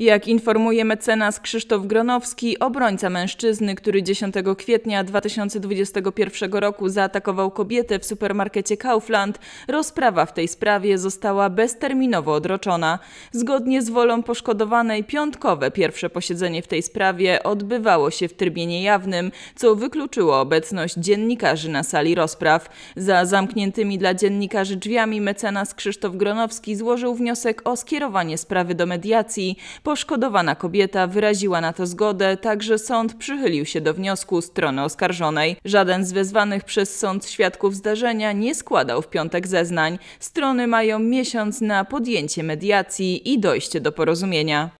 Jak informuje mecenas Krzysztof Gronowski, obrońca mężczyzny, który 10 kwietnia 2021 roku zaatakował kobietę w supermarkecie Kaufland, rozprawa w tej sprawie została bezterminowo odroczona. Zgodnie z wolą poszkodowanej piątkowe pierwsze posiedzenie w tej sprawie odbywało się w trybie niejawnym, co wykluczyło obecność dziennikarzy na sali rozpraw. Za zamkniętymi dla dziennikarzy drzwiami mecenas Krzysztof Gronowski złożył wniosek o skierowanie sprawy do mediacji. Poszkodowana kobieta wyraziła na to zgodę, także sąd przychylił się do wniosku strony oskarżonej. Żaden z wezwanych przez sąd świadków zdarzenia nie składał w piątek zeznań. Strony mają miesiąc na podjęcie mediacji i dojście do porozumienia.